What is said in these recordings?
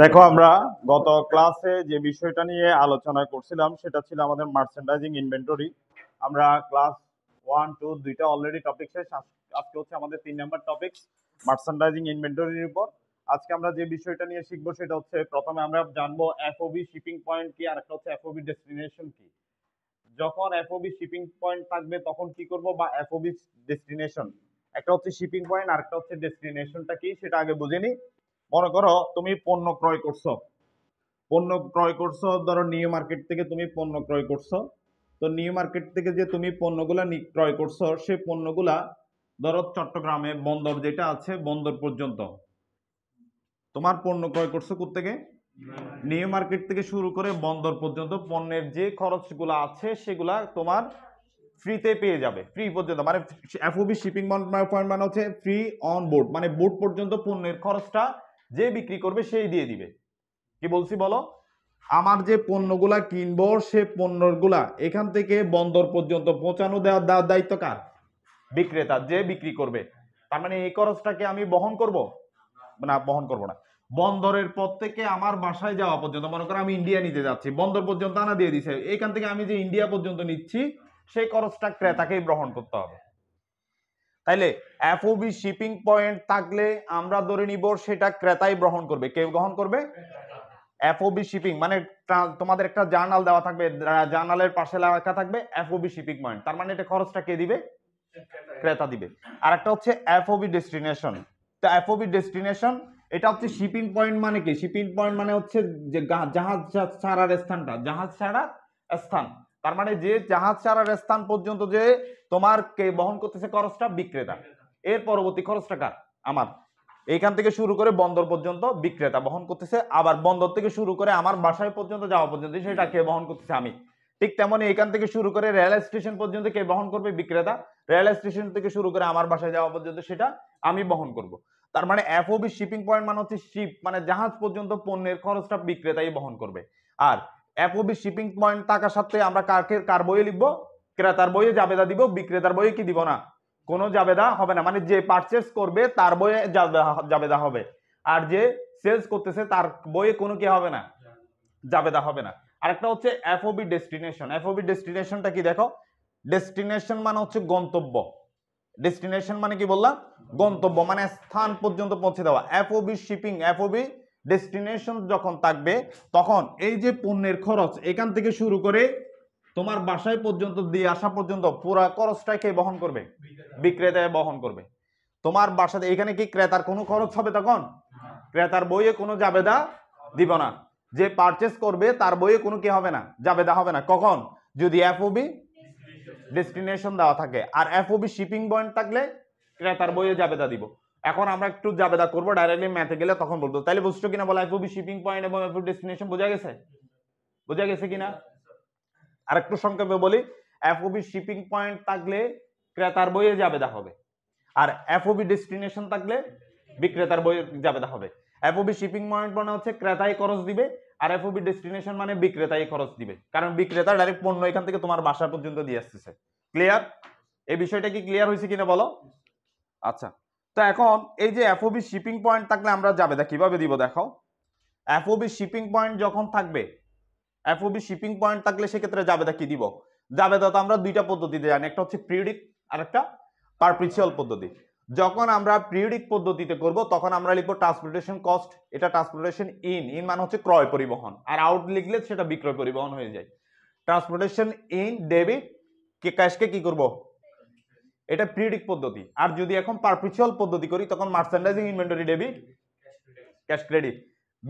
দেখো আমরা গত ক্লাসে যে বিষয়টা নিয়ে আলোচনা করছিলাম সেটা ছিল আমাদের মার্চেন্ডাইজিং ইনভেন্টরি আমরা ক্লাস ওয়ান টু দুইটা অলরেডি টপিক শেষ আজকে হচ্ছে আমাদের তিন নাম্বার টপিক মার্চেন্ডাইজিং ইনভেন্টরির উপর আজকে আমরা যে বিষয়টা নিয়ে শিখবো সেটা হচ্ছে প্রথমে আমরা জানবো এফওবি শিপিং পয়েন্ট কি আর একটা হচ্ছে এফওবি ডেস্টিনেশন কি যখন এফওবি শিপিং পয়েন্ট থাকবে তখন কি করব বা এফওবি ডেস্টিনেশন একটা হচ্ছে শিপিং পয়েন্ট আর একটা হচ্ছে ডেস্টিনেশনটা কি সেটা আগে বুঝে নিই মনে করো তুমি পণ্য ক্রয় করছো পণ্য ক্রয় করছো ধরো নিউ মার্কেট থেকে তুমি পণ্য ক্রয় করছো তো নিউ মার্কেট থেকে যে তুমি পণ্যগুলা ক্রয় করছো সেই পণ্যগুলা ধরো চট্টগ্রামে বন্দর যেটা আছে বন্দর পর্যন্ত তোমার পণ্য ক্রয় করছো থেকে নিউ মার্কেট থেকে শুরু করে বন্দর পর্যন্ত পণ্যের যে খরচগুলো আছে সেগুলা তোমার ফ্রিতে পেয়ে যাবে ফ্রি পর্যন্ত মানে এফওবি শিপিং পয়েন্ট মানে হচ্ছে ফ্রি অন বোর্ড মানে বোর্ড পর্যন্ত পণ্যের খরচটা যে বিক্রি করবে সেই দিয়ে দিবে কি বলছি বলো আমার যে পণ্যগুলা কিনবো সে পণ্যগুলা এখান থেকে বন্দর পর্যন্ত পৌঁছানো দেওয়ার দেওয়ার দায়িত্ব কার বিক্রেতা যে বিক্রি করবে তার মানে এই খরচটাকে আমি বহন করব না বহন করব না বন্দরের পর থেকে আমার বাসায় যাওয়া পর্যন্ত মনে করো আমি ইন্ডিয়া নিতে যাচ্ছি বন্দর পর্যন্ত আনা দিয়ে দিছে এখান থেকে আমি যে ইন্ডিয়া পর্যন্ত নিচ্ছি সেই খরচটা ক্রেতাকেই গ্রহণ করতে হবে তাইলে এফওবি শিপিং পয়েন্ট থাকলে আমরা ধরে নিব সেটা ক্রেতাই গ্রহণ করবে কেউ গ্রহণ করবে এফওবি শিপিং মানে তোমাদের একটা জার্নাল দেওয়া থাকবে জার্নালের পাশে লেখা থাকবে এফওবি শিপিং পয়েন্ট তার মানে এটা খরচটা কে দিবে ক্রেতা দিবে আর একটা হচ্ছে এফওবি ডেস্টিনেশন তো এফওবি ডেস্টিনেশন এটা হচ্ছে শিপিং পয়েন্ট মানে কি শিপিং পয়েন্ট মানে হচ্ছে যে জাহাজ ছাড়ার স্থানটা জাহাজ ছাড়া স্থান তার মানে যে জাহাজ ছাড়ার স্থান পর্যন্ত যে তোমার কে বহন করতেছে খরচটা বিক্রেতা এর পরবর্তী খরচটা কার আমার এইখান থেকে শুরু করে বন্দর পর্যন্ত বিক্রেতা বহন করতেছে আবার বন্দর থেকে শুরু করে আমার বাসায় পর্যন্ত যাওয়া পর্যন্ত সেটা কে বহন করতেছে আমি ঠিক তেমনি এখান থেকে শুরু করে রেল স্টেশন পর্যন্ত কে বহন করবে বিক্রেতা রেল স্টেশন থেকে শুরু করে আমার বাসায় যাওয়া পর্যন্ত সেটা আমি বহন করব তার মানে এফ বি শিপিং পয়েন্ট মানে হচ্ছে শিপ মানে জাহাজ পর্যন্ত পণ্যের খরচটা বিক্রেতাই বহন করবে আর এফওবি শিপিং পয়েন্ট থাকা সাথে আমরা কারকে কার বইয়ে লিখবো ক্রেতার বইয়ে জাবেদা দিব বিক্রেতার বইয়ে কি দিব না কোনো জাবেদা হবে না মানে যে পারচেস করবে তার বইয়ে জাবেদা হবে আর যে সেলস করতেছে তার বইয়ে কোনো কি হবে না জাবেদা হবে না আরেকটা হচ্ছে এফওবি ডেস্টিনেশন এফওবি ডেস্টিনেশনটা কি দেখো ডেস্টিনেশন মানে হচ্ছে গন্তব্য ডেস্টিনেশন মানে কি বললাম গন্তব্য মানে স্থান পর্যন্ত পৌঁছে দেওয়া এফওবি শিপিং এফওবি ডেস্টিনেশন যখন থাকবে তখন এই যে পণ্যের খরচ এখান থেকে শুরু করে তোমার বাসায় পর্যন্ত দিয়ে আসা পর্যন্ত পুরা খরচটাই বহন করবে বিক্রেতায় বহন করবে তোমার বাসাতে এখানে কি ক্রেতার কোনো খরচ হবে তখন ক্রেতার বইয়ে কোনো জাবেদা দিব না যে পারচেস করবে তার বইয়ে কোনো কি হবে না জাবেদা হবে না কখন যদি এফওবি ডেস্টিনেশন দেওয়া থাকে আর এফওবি শিপিং পয়েন্ট থাকলে ক্রেতার বইয়ে জাবেদা দিব এখন আমরা একটু জাবেদা করবো ডাইরেক্টলি ম্যাথে গেলে তখন বলবো তাহলে বুঝছো কিনা বলো এফওবি শিপিং পয়েন্ট এবং এফ ডেস্টিনেশন বোঝা গেছে বোঝা গেছে কিনা আর একটু সংক্ষেপে বলি এফওবি শিপিং পয়েন্ট থাকলে ক্রেতার বইয়ে জাবেদা হবে আর এফওবি ডেস্টিনেশন থাকলে বিক্রেতার বইয়ে জাবেদা হবে এফওবি শিপিং পয়েন্ট মানে হচ্ছে ক্রেতাই খরচ দিবে আর এফওবি ডেস্টিনেশন মানে বিক্রেতাই খরচ দিবে কারণ বিক্রেতা ডাইরেক্ট পণ্য এখান থেকে তোমার বাসা পর্যন্ত দিয়ে আসতেছে ক্লিয়ার এই বিষয়টা কি ক্লিয়ার হয়েছে কিনা বলো আচ্ছা তো এখন এই যে এফওবি শিপিং পয়েন্ট থাকলে আমরা যাবে দেখ কীভাবে দিব দেখাও এফওবি শিপিং পয়েন্ট যখন থাকবে এফওবি শিপিং পয়েন্ট থাকলে সেক্ষেত্রে যাবে দেখ কি দিব যাবে দা তো আমরা দুইটা পদ্ধতিতে জানি একটা হচ্ছে পিরিয়ডিক আর একটা পারপিচিয়াল পদ্ধতি যখন আমরা পিরিয়ডিক পদ্ধতিতে করব তখন আমরা লিখবো ট্রান্সপোর্টেশন কস্ট এটা ট্রান্সপোর্টেশন ইন ইন মানে হচ্ছে ক্রয় পরিবহন আর আউট লিখলে সেটা বিক্রয় পরিবহন হয়ে যায় ট্রান্সপোর্টেশন ইন ডেবিট ক্যাশকে কি করব এটা প্রিডিক পদ্ধতি আর যদি এখন পারপিচুয়াল পদ্ধতি করি তখন merchandising inventory debit cash credit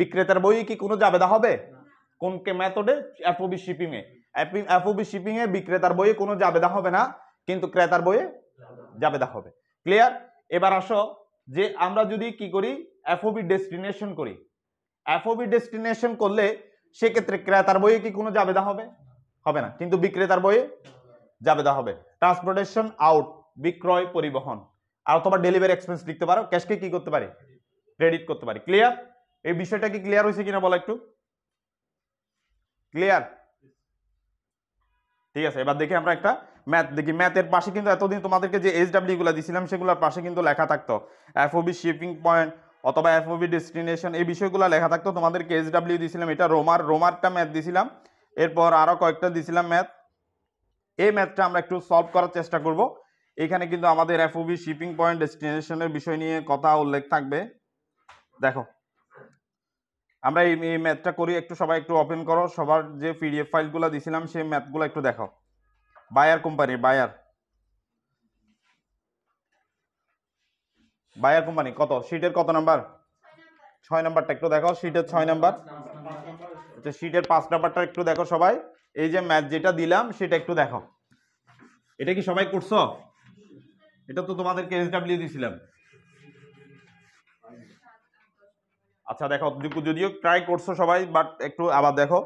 বিক্রেতার বইয়ে কি কোনো জাবেদা হবে কোন মেথডে এফওবি শিপিং এ এফওবি শিপিং এ বিক্রেতার বইয়ে কোনো জাবেদা হবে না কিন্তু ক্রেতার বইয়ে জাবেদা হবে ক্লিয়ার এবার আসো যে আমরা যদি কি করি এফওবি ডেস্টিনেশন করি এফওবি ডেস্টিনেশন করলে সেক্ষেত্রে ক্রেতার বইয়ে কি কোনো জাবেদা হবে হবে না কিন্তু বিক্রেতার বইয়ে জাবেদা হবে ট্রান্সপোর্টেশন আউট বিক্রয় পরিবহন আর অথবা ডেলিভারি এক্সপেন্স লিখতে পারো ক্যাশকে কি করতে পারে ক্রেডিট করতে পারি ক্লিয়ার এই বিষয়টা কি ক্লিয়ার হয়েছে কিনা বলো একটু ক্লিয়ার ঠিক আছে এবার দেখি আমরা একটা ম্যাথ দেখি ম্যাথের পাশে কিন্তু এতদিন তোমাদেরকে যে এইচডাব্লিউ গুলো দিছিলাম সেগুলোর পাশে কিন্তু লেখা থাকতো এফওবি শিপিং পয়েন্ট অথবা এফওবি ডেস্টিনেশন এই বিষয়গুলো লেখা থাকতো তোমাদেরকে এইচডাব্লিউ দিছিলাম এটা রোমার রোমারটা ম্যাথ দিছিলাম এরপর আরও কয়েকটা দিছিলাম ম্যাথ এই ম্যাথটা আমরা একটু সলভ করার চেষ্টা করব এখানে কিন্তু আমাদের এফওবি শিপিং পয়েন্ট ডেস্টিনেশনের বিষয় নিয়ে কথা উল্লেখ থাকবে দেখো আমরা এই ম্যাথটা করি একটু সবাই একটু ওপেন করো সবার যে পিডিএফ ফাইলগুলো দিছিলাম সেই ম্যাথগুলো একটু দেখো buyer company buyer buyer company কত সিটের কত নাম্বার ছয় নাম্বারটা একটু দেখো সিটের ছয় নাম্বার আচ্ছা সিটের পাঁচ নাম্বারটা একটু দেখো সবাই এই যে ম্যাথ যেটা দিলাম সেটা একটু দেখো এটা কি সবাই করছো এটা তো তোমাদেরকে এসডাব্লিউ দিয়েছিলাম আচ্ছা দেখো যদিও ট্রাই করছো সবাই বাট একটু আবার দেখো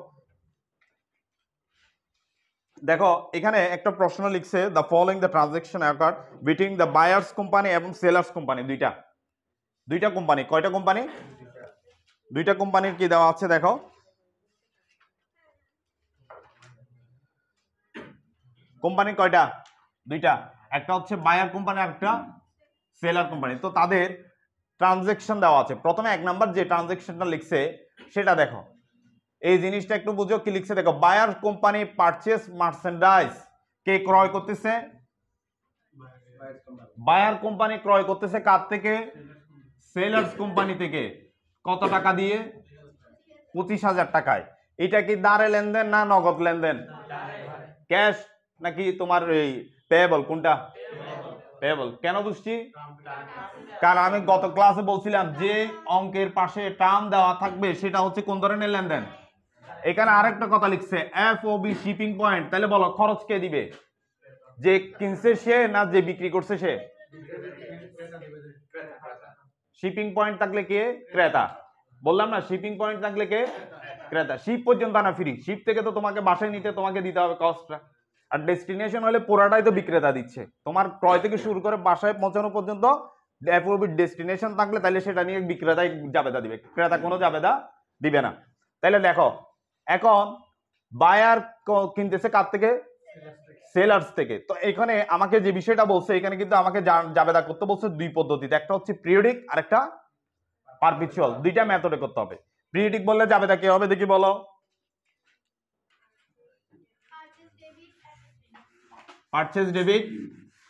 দেখো এখানে একটা প্রশ্ন লিখছে the following the transaction accord between the buyers company এবং সেলার্স কোম্পানি দুইটা দুইটা কোম্পানি কয়টা কোম্পানি দুইটা কোম্পানির কি দেওয়া আছে দেখো কোম্পানি কয়টা দুইটা একটা হচ্ছে বায়ার কোম্পানি একটা সেলার কোম্পানি তো তাদের ট্রানজেকশন দেওয়া আছে প্রথমে এক নাম্বার যে ট্রানজেকশনটা লিখছে সেটা দেখো এই জিনিসটা একটু বুঝো কি লিখছে দেখো বায়ার কোম্পানি পারচেস মার্চেন্ডাইজ কে ক্রয় করতেছে বায়ার কোম্পানি ক্রয় করতেছে কার থেকে সেলার্স কোম্পানি থেকে কত টাকা দিয়ে পঁচিশ হাজার টাকায় এটা কি দাঁড়ে লেনদেন না নগদ লেনদেন ক্যাশ নাকি তোমার এই পেয়েবল কোনটা পেয়েবল কেন বুঝছি কারণ আমি গত ক্লাসে বলছিলাম যে অঙ্কের পাশে টার্ম দেওয়া থাকবে সেটা হচ্ছে কোন ধরনের লেনদেন এখানে আরেকটা কথা লিখছে F O B shipping point তাহলে বলো খরচ কে দিবে যে কিনছে সে না যে বিক্রি করছে সে শিপিং পয়েন্ট থাকলে কে ক্রেতা বললাম না শিপিং পয়েন্ট থাকলে কে ক্রেতা শিপ পর্যন্ত আনা ফ্রি শিপ থেকে তো তোমাকে বাসায় নিতে তোমাকে দিতে হবে কস্টটা আর ডেস্টিনেশন হলে পুরাটাই তো বিক্রেতা দিচ্ছে তোমার ক্রয় থেকে শুরু করে বাসায় পৌঁছানো পর্যন্ত অ্যাপ্রোভিড ডেস্টিনেশন থাকলে তাহলে সেটা নিয়ে বিক্রেতাই জাবেদা দিবে ক্রেতা কোনো জাবেদা দিবে না তাহলে দেখো এখন বায়ার কিনতেছে কার থেকে সেলার্স থেকে তো এখানে আমাকে যে বিষয়টা বলছে এখানে কিন্তু আমাকে জাবেদা করতে বলছে দুই পদ্ধতিতে একটা হচ্ছে পিরিয়ডিক আর একটা পারপিচুয়াল দুইটা মেথডে করতে হবে পিরিয়ডিক বললে জাবেদা কে হবে দেখি বলো পারচেস ডেবিট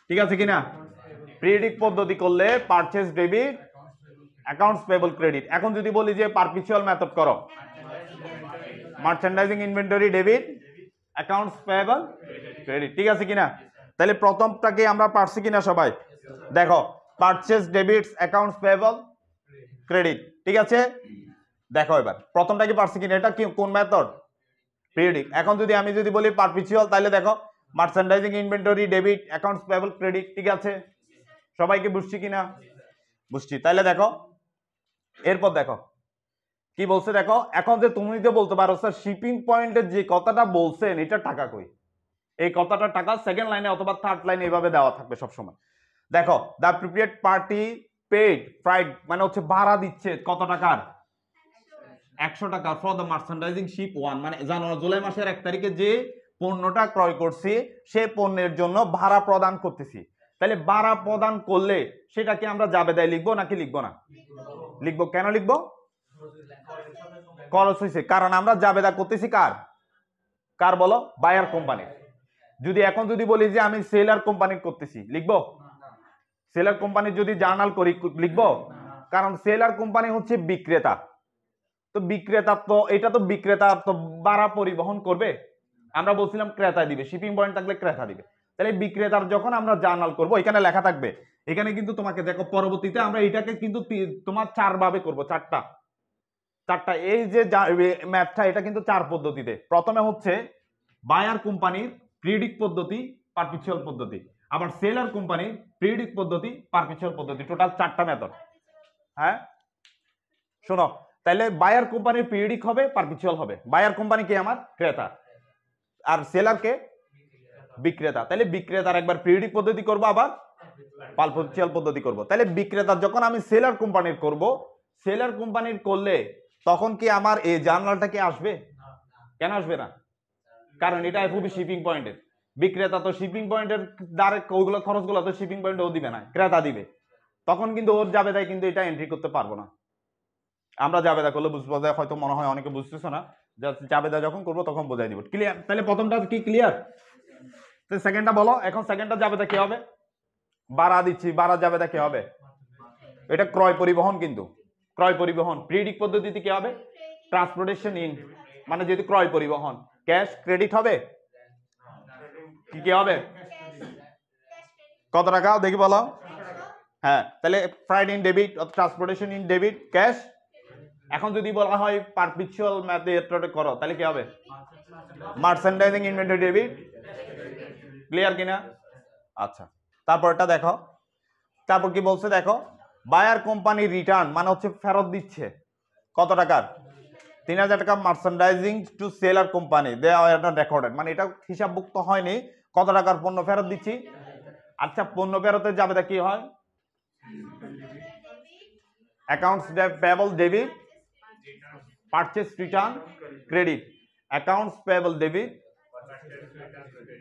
ঠিক আছে কিনা পিরিয়ডিক পদ্ধতি করলে purchase debit accounts payable credit এখন যদি বলি যে পারপিচুয়াল মেথড করো merchandising inventory debit accounts payable credit ঠিক আছে কিনা তাহলে প্রথমটাকে আমরা পারছি কিনা সবাই দেখো purchase debits accounts payable credit ঠিক আছে দেখো এবার প্রথমটা কি পারছি কিনা এটা কোন মেথড পিরিয়ডিক এখন যদি আমি যদি বলি পারপিচুয়াল তাহলে দেখো merchandising inventory debit accounts payable credit ঠিক আছে সবাইকে বুঝছি কি না বুঝছি তাইলে দেখো এরপর দেখো কি বলছে দেখো এখন যে তুমি যে বলতে পারো স্যার শিপিং পয়েন্টের যে কথাটা বলছেন এটা টাকা কই এই কথাটা টাকা সেকেন্ড লাইনে অথবা থার্ড লাইনে এইভাবে দেওয়া থাকবে সবসময় দেখো the prepaid party paid freight মানে হচ্ছে ভাড়া দিচ্ছে কত টাকার একশো টাকা for the merchandising ship one মানে জানুয়ারি জুলাই মাসের এক তারিখে যে পণ্যটা ক্রয় করছি সে পণ্যের জন্য ভাড়া প্রদান করতেছি তাহলে ভাড়া প্রদান করলে সেটাকে আমরা জাবেদায় লিখবো নাকি লিখবো না লিখবো কেন লিখবো খরচ হয়েছে কারণ আমরা জাবেদা করতেছি কার কার বলো বায়ার কোম্পানির যদি এখন যদি বলি যে আমি সেলার কোম্পানির করতেছি লিখবো সেলার কোম্পানির যদি জার্নাল করি লিখবো কারণ সেলার কোম্পানি হচ্ছে বিক্রেতা তো বিক্রেতা তো এটা তো বিক্রেতা তো বাড়া পরিবহন করবে আমরা বলছিলাম ক্রেতা দিবে শিপিং পয়েন্ট থাকলে ক্রেতা দিবে তাহলে বিক্রেতার যখন আমরা জার্নাল করব এখানে লেখা থাকবে এখানে কিন্তু তোমাকে দেখো পরবর্তীতে আমরা এটাকে কিন্তু তোমার চার ভাবে করব চারটা চারটা এই যে ম্যাথটা এটা কিন্তু চার পদ্ধতিতে প্রথমে হচ্ছে বায়ার কোম্পানির প্রিডিক পদ্ধতি পারপিচুয়াল পদ্ধতি আবার সেলার কোম্পানির প্রিডিক পদ্ধতি পারপিচুয়াল পদ্ধতি টোটাল চারটা মেথড হ্যাঁ শোনো তাহলে বায়ার কোম্পানির পিরিয়ডিক হবে পারপিচুয়াল হবে বায়ার কোম্পানি কি আমার ক্রেতা আর সেলারকে বিক্রেতা তাহলে বিক্রেতার একবার পিরিয়ডিক পদ্ধতি করবো আবার পালপোচিয়াল পদ্ধতি করব তাহলে বিক্রেতা যখন আমি সেলার কোম্পানির করব সেলার কোম্পানির করলে তখন কি আমার এই জার্নালটা কি আসবে কেন আসবে না কারণ এটা খুবই শিপিং পয়েন্টের বিক্রেতা তো শিপিং পয়েন্টের দ্বারে ওগুলো খরচগুলো তো শিপিং পয়েন্টও ও দিবে না ক্রেতা দিবে তখন কিন্তু ওর যাবে তাই কিন্তু এটা এন্ট্রি করতে পারবো না আমরা যাবে দেখলে বুঝতে বুঝবো হয়তো মনে হয় অনেকে বুঝতেছো না জাবেদা যখন করবো তখন বোঝাই দিব ক্লিয়ার তাহলে প্রথমটা কি ক্লিয়ার তো সেকেন্ডটা বলো এখন সেকেন্ডটা জাবেদা কি হবে বাড়া দিচ্ছি বাড়া জাবেদা কি হবে এটা ক্রয় পরিবহন কিন্তু ক্রয় পরিবহন প্রিডিক পদ্ধতিতে কি হবে ট্রান্সপোর্টেশন ইন মানে যেহেতু ক্রয় পরিবহন ক্যাশ ক্রেডিট হবে কি কি হবে কত টাকা দেখি বলো হ্যাঁ তাহলে freight in debit transportation in debit cash এখন যদি বলা হয় পারপিচুয়াল ম্যাথে এটা করো তাহলে কি হবে মার্চেন্ডাইজিং ইনভেন্টরি ডেবিট ক্লিয়ার কিনা আচ্ছা তারপরটা দেখো তারপর কি বলছে দেখো বায়ার কোম্পানি রিটার্ন মানে হচ্ছে ফেরত দিচ্ছে কত টাকার তিন হাজার টাকা মার্চেন্ডাইজিং টু সেলার কোম্পানি দেওয়া রেকর্ডেড মানে এটা হিসাবভুক্ত হয়নি কত টাকার পণ্য ফেরত দিচ্ছি আচ্ছা পণ্য ফেরতে যাবে তা কি হয় accounts payable debit purchase return credit accounts payable debit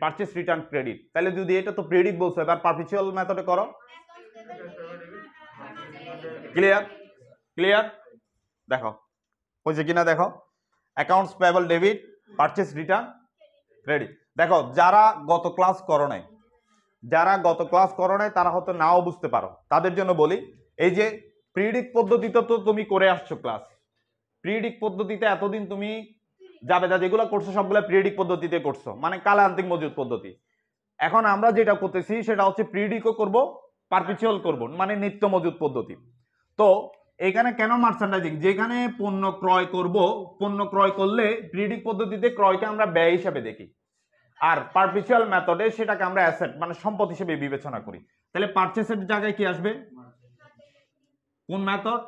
purchase return credit তাহলে যদি এটা তো ক্রেডিট বলছো এবার পারপিচুয়াল মেথডে করো ক্লিয়ার ক্লিয়ার দেখো হয়েছে কিনা দেখো accounts payable debit purchase return credit দেখো যারা গত ক্লাস করো নাই যারা গত ক্লাস করো নাই তারা হয়তো নাও বুঝতে পারো তাদের জন্য বলি এই যে প্রিডিক পদ্ধতিতে তো তুমি করে আসছো ক্লাস প্রিডিক পদ্ধতিতে এতদিন তুমি যা যেগুলো করছো সবগুলো প্রিডিক পদ্ধতিতে করছো মানে কালান্তিক মজুদ পদ্ধতি এখন আমরা যেটা করতেছি সেটা হচ্ছে প্রিডিকও করব পারপিচুয়াল করব মানে নিত্য মজুদ পদ্ধতি তো এখানে কেন মার্চেন্ডাইজিং যেখানে পণ্য ক্রয় করব পণ্য ক্রয় করলে প্রিডিক পদ্ধতিতে ক্রয়কে আমরা ব্যয় হিসাবে দেখি আর পারপিচুয়াল মেথডে সেটাকে আমরা অ্যাসেট মানে সম্পদ হিসেবে বিবেচনা করি তাহলে পারচেসের জায়গায় কি আসবে কোন মেথড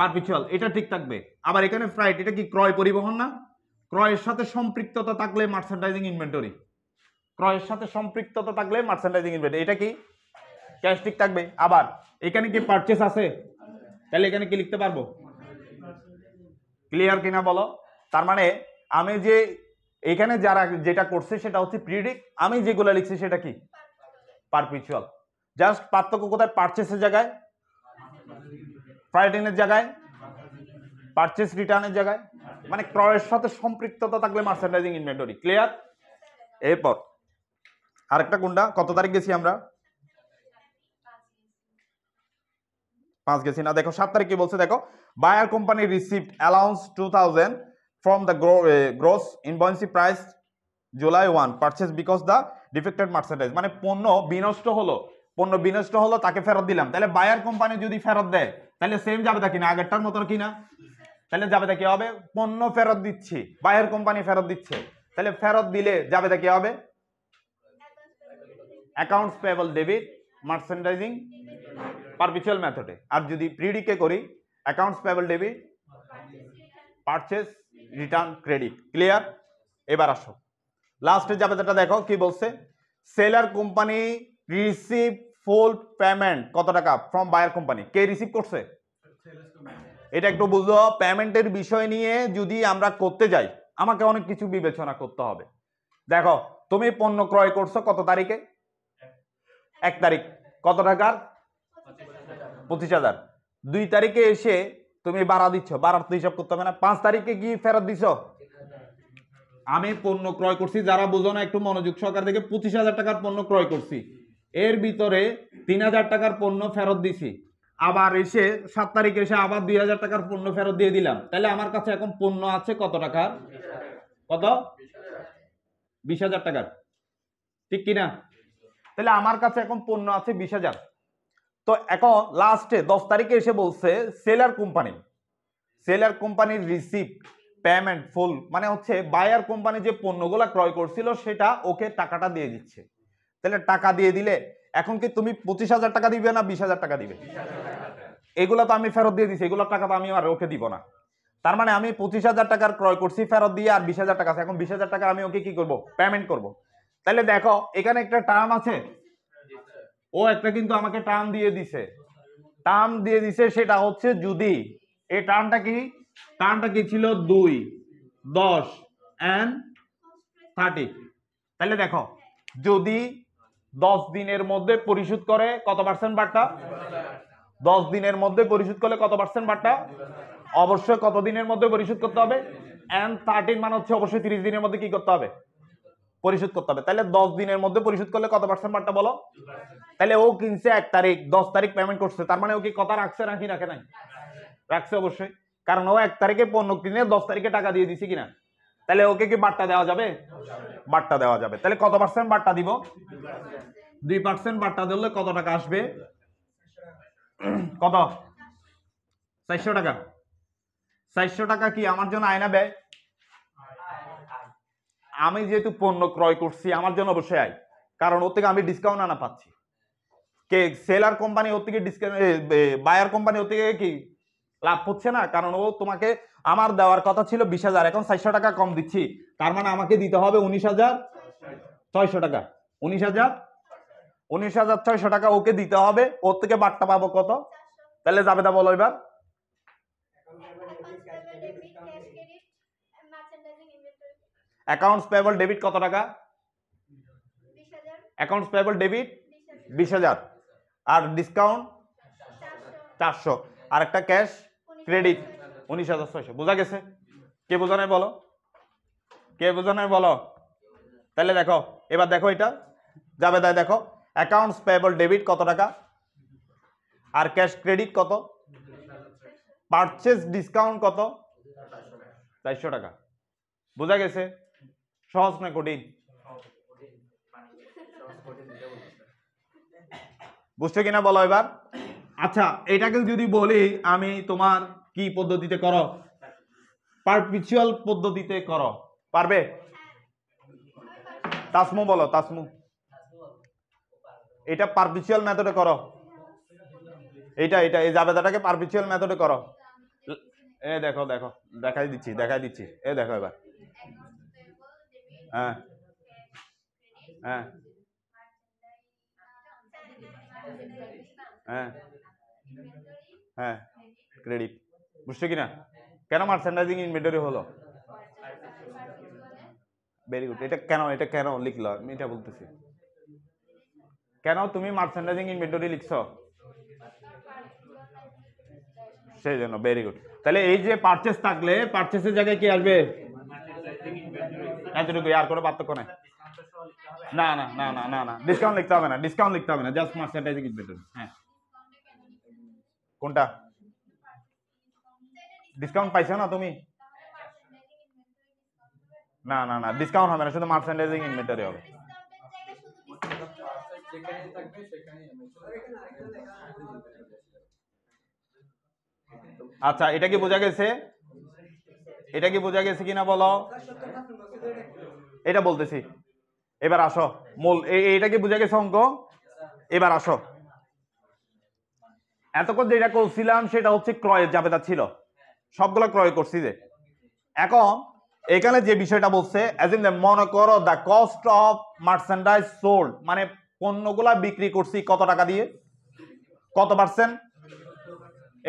পারপিচুয়াল এটা ঠিক থাকবে আবার এখানে ফ্রাইট এটা কি ক্রয় পরিবহন না ক্রয়ের সাথে সম্পৃক্ততা থাকলে মার্চেন্ডাইজিং ইনভেন্টরি ক্রয়ের সাথে সম্পৃক্ততা থাকলে মার্চেন্ডাইজিং ইনভেন্টরি এটা কি ক্যাশ ঠিক থাকবে আবার এখানে কি পারচেস আছে তাহলে এখানে কি লিখতে পারবো ক্লিয়ার কিনা বলো তার মানে আমি যে এখানে যারা যেটা করছে সেটা হচ্ছে প্রিডিক আমি যেগুলো লিখছি সেটা কি পারপিচুয়াল জাস্ট পার্থক্য কোথায় পারচেসের জায়গায় ফ্রাইডিনের জায়গায় পারচেস রিটার্নের জায়গায় মানে ক্রয়ের সাথে সম্পৃক্ততা থাকলে মার্চেন্ডাইজিং ইনভেন্টরি ক্লিয়ার এরপর আরেকটা কোনটা কত তারিখ গেছি আমরা পাঁচ গেছি না দেখো সাত তারিখ কি বলছে দেখো buyer company received allowance two thousand from the gross invoice price July one purchase because the defected merchandise মানে পণ্য বিনষ্ট হলো পণ্য বিনষ্ট হলো তাকে ফেরত দিলাম তাহলে বায়ার কোম্পানি যদি ফেরত দেয় তাহলে সেম যাবে তা কিনা আগেরটার মতন কিনা তাহলে যাবে তা কি হবে পণ্য ফেরত দিচ্ছি বায়ার কোম্পানি ফেরত দিচ্ছে তাহলে ফেরত দিলে যাবে তা কি হবে accounts payable debit merchandising perpetual মেথডে আর যদি প্রিডিকে করি accounts payable debit purchase return credit clear এবার আসো লাস্টে যাবে তাটা দেখো কি বলছে seller company receive full payment কত টাকা ফ্রম বায়ার কোম্পানি কে রিসিভ করছে এটা একটু বুঝলো পেমেন্টের বিষয় নিয়ে যদি আমরা করতে যাই আমাকে অনেক কিছু বিবেচনা করতে হবে দেখো তুমি পণ্য ক্রয় করছো কত তারিখে এক তারিখ কত টাকার পঁচিশ হাজার দুই তারিখে এসে তুমি বাড়া দিচ্ছ বাড়ার তো হিসাব করতে হবে না পাঁচ তারিখে কি ফেরত দিছ আমি পণ্য ক্রয় করছি যারা বুঝো না একটু মনোযোগ সরকার থেকে পঁচিশ হাজার টাকার পণ্য ক্রয় করছি এর ভিতরে তিন হাজার টাকার পণ্য ফেরত দিছি আবার এসে সাত তারিখে এসে আবার দুই হাজার টাকার পণ্য ফেরত দিয়ে দিলাম তাহলে আমার কাছে এখন পণ্য আছে কত টাকার কত বিশ হাজার টাকার ঠিক কিনা তাহলে আমার কাছে এখন পণ্য আছে বিশ হাজার তো এখন লাস্টে দশ তারিখে এসে বলছে সেলার কোম্পানি সেলার কোম্পানির রিসিপ্ট পেমেন্ট ফুল মানে হচ্ছে বায়ার কোম্পানি যে পণ্যগুলো ক্রয় করছিল সেটা ওকে টাকাটা দিয়ে দিচ্ছে তাহলে টাকা দিয়ে দিলে এখন কি তুমি পঁচিশ হাজার টাকা দিবে না বিশ হাজার টাকা দিবে এগুলো তো আমি ফেরত দিয়ে দিছি এগুলো টাকা তো আমি আর ওকে দিব না তার মানে আমি পঁচিশ হাজার টাকার ক্রয় করছি ফেরত দিয়ে আর বিশ হাজার টাকা আছে এখন বিশ হাজার টাকা আমি ওকে কি করব পেমেন্ট করব তাহলে দেখো এখানে একটা টার্ম আছে ও একটা কিন্তু আমাকে টার্ম দিয়ে দিছে টার্ম দিয়ে দিছে সেটা হচ্ছে যদি এই টার্মটা কি টার্মটা কি ছিল দুই দশ অ্যান্ড থার্টি তাহলে দেখো যদি দশ দিনের মধ্যে পরিশোধ করে কত পার্সেন্ট বার্তা দশ দিনের মধ্যে পরিশোধ করলে কত পার্সেন্ট বার্তা অবশ্যই কত দিনের মধ্যে পরিশোধ করতে হবে অ্যান্ড থার্টিন মানে হচ্ছে অবশ্যই তিরিশ দিনের মধ্যে কি করতে হবে পরিশোধ করতে হবে তাহলে দশ দিনের মধ্যে পরিশোধ করলে কত পার্সেন্ট বার্তা বলো তাহলে ও কিনছে এক তারিখ দশ তারিখ পেমেন্ট করছে তার মানে ও কি কথা রাখছে রাখি রাখে নাই রাখছে অবশ্যই কারণ ও এক তারিখে পণ্য কিনে দশ তারিখে টাকা দিয়ে দিছে কিনা তাহলে ওকে কি বার্তা দেওয়া যাবে বার্তা দেওয়া যাবে তাহলে কত পার্সেন্ট বার্তা দিব দুই পার্সেন্ট বার্তা দিলে কত টাকা আসবে কত চারশো টাকা চারশো টাকা কি আমার জন্য আয় না ব্যয় আমি যেহেতু পণ্য ক্রয় করছি আমার জন্য অবশ্যই আয় কারণ ওর থেকে আমি ডিসকাউন্ট আনা পাচ্ছি কে সেলার কোম্পানি ওর থেকে ডিসকাউন্ট বায়ার কোম্পানি ওর থেকে কি লাভ হচ্ছে না কারণ ও তোমাকে আমার দেওয়ার কথা ছিল বিশ হাজার এখন চারশো টাকা কম দিচ্ছি তার মানে আমাকে দিতে হবে উনিশ হাজার ছয়শো টাকা উনিশ হাজার উনিশ হাজার ছয়শো টাকা ওকে দিতে হবে ওর থেকে বাট্টা পাবো কত তাহলে যাবে তা বলো এবার অ্যাকাউন্টস পেয়েবল ডেবিট কত টাকা অ্যাকাউন্টস পেয়েবল ডেবিট বিশ হাজার আর ডিসকাউন্ট চারশো আর একটা ক্যাশ ক্রেডিট উনিশ হাজার ছয়শো বোঝা গেছে কে বোঝা নাই বলো কে বোঝা নাই বলো তাহলে দেখো এবার দেখো এটা যাবে তাই দেখো অ্যাকাউন্টস পেয়েবল ডেবিট কত টাকা আর ক্যাশ ক্রেডিট কত পারচেস ডিসকাউন্ট কত চারশো টাকা বোঝা গেছে সহজ না কঠিন বুঝছো কিনা বলো এবার আচ্ছা এটাকে যদি বলি আমি তোমার কি পদ্ধতিতে করো পারপিচুয়াল পদ্ধতিতে করো পারবে তাসমু বলো তাসমু এটা পারপিচুয়াল মেথডে করো এটা এটা এই জাবেদাটাকে পারপিচুয়াল মেথডে করো এ দেখো দেখো দেখাই দিচ্ছি দেখাই দিচ্ছি এ দেখো এবার হ্যাঁ হ্যাঁ হ্যাঁ হ্যাঁ ক্রেডিট বুঝছো কিনা কেন মার্চেন্ডাইজিং ইনভেন্টরি হলো ভেরি গুড এটা কেন এটা কেন লিখলো আমি এটা বলতেছি কেন তুমি মার্চেন্ডাইজিং ইনভেন্টরি লিখছো সেই জন্য ভেরি গুড তাহলে এই যে পারচেস থাকলে পারচেসের জায়গায় কি আসবে এতটুকু আর কোনো পার্থক্য নাই না না না না না না ডিসকাউন্ট লিখতে হবে না ডিসকাউন্ট লিখতে হবে না জাস্ট মার্চেন্ডাইজিং ইনভেন্টরি হ্যাঁ কোনটা ডিসকাউন্ট পাইছো না তুমি না না না ডিসকাউন্ট হবে না শুধু মার্চেন্ডাইজিং ইনভেন্টরি হবে আচ্ছা এটা কি বোঝা গেছে এটা কি বোঝা গেছে কিনা বলো এটা বলতেছি এবার আসো মূল এটা কি বোঝা গেছে অঙ্ক এবার আসো এতক্ষণ যেটা করছিলাম সেটা হচ্ছে ক্রয়ের জাবেদা ছিল সবগুলো ক্রয় করছি যে এখন এখানে যে বিষয়টা বলছে অ্যাজ ইন মনে করো the cost of merchandise sold মানে পণ্যগুলা বিক্রি করছি কত টাকা দিয়ে কত পার্সেন্ট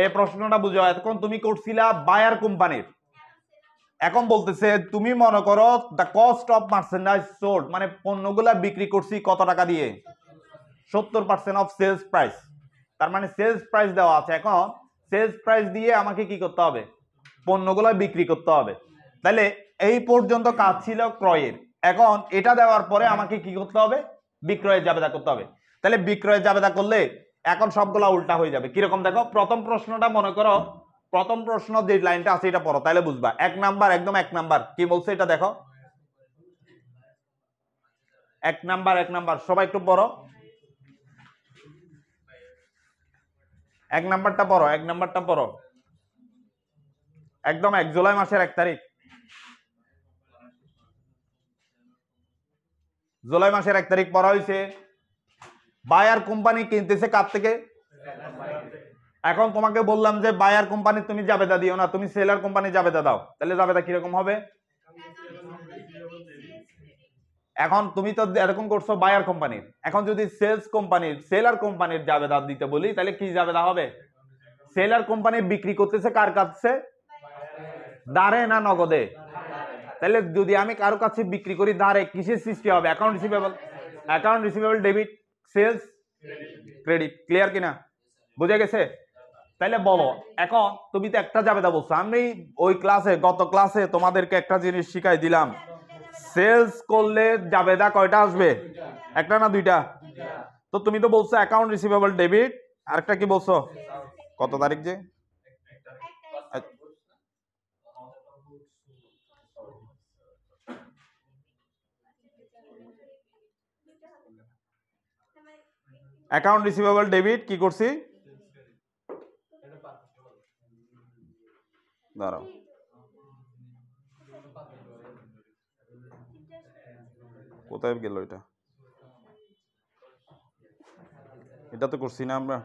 এই প্রশ্নটা বুঝো এতক্ষণ তুমি করছিলা বায়ার কোম্পানির এখন বলতেছে তুমি মনে করো the cost of merchandise sold মানে পণ্যগুলা বিক্রি করছি কত টাকা দিয়ে সত্তর পার্সেন্ট অফ সেলস প্রাইস তার মানে সেলস প্রাইস দেওয়া আছে এখন সেলস প্রাইস দিয়ে আমাকে কি করতে হবে পণ্যগুলো বিক্রি করতে হবে তাহলে এই পর্যন্ত কাজ ছিল ক্রয়ের এখন এটা দেওয়ার পরে আমাকে কি করতে হবে বিক্রয়ের জাবেদা করতে হবে তাহলে বিক্রয়ের জাবেদা করলে এখন সবগুলা উল্টা হয়ে যাবে কিরকম দেখো প্রথম প্রশ্নটা মনে করো প্রথম প্রশ্ন যে লাইনটা আছে এটা পড়ো তাহলে বুঝবা এক নাম্বার একদম এক নাম্বার কি বলছে এটা দেখো এক নাম্বার এক নাম্বার সবাই একটু পড়ো এক নাম্বারটা পড়ো এক নাম্বারটা পড়ো একদম এক জুলাই মাসের এক তারিখ জুলাই মাসের এক তারিখ পড়া হয়েছে বায়ার কোম্পানি কিনতেছে কার থেকে এখন তোমাকে বললাম যে বায়ার কোম্পানি তুমি যাবে দিও না তুমি সেলার কোম্পানি যাবে দাও তাহলে দা কিরকম হবে এখন তুমি তো এরকম করছো বায়ার কোম্পানির এখন যদি সেলস কোম্পানির সেলার কোম্পানির জাবেদা দিতে বলি তাহলে কি জাবেদা হবে সেলার কোম্পানি বিক্রি করতেছে কার কাছে দাঁড়ে না নগদে তাহলে যদি আমি কারো কাছে বিক্রি করি দাঁড়ে কিসের সৃষ্টি হবে account receivable account receivable debit sales credit clear কিনা বুঝে গেছে তাহলে বলো এখন তুমি তো একটা জাবেদা বলছো আমি ওই ক্লাসে গত ক্লাসে তোমাদেরকে একটা জিনিস শিখাই দিলাম সেলস করলে জাবেদা কয়টা আসবে একটা না দুইটা তো তুমি তো বলছো অ্যাকাউন্ট রিসিভেবল ডেবিট আরেকটা কি বলছো কত তারিখ যে অ্যাকাউন্ট রিসিভেবল ডেবিট কি করছি দাঁড়াও কোথায় গেল এটা এটা তো করছি না আমরা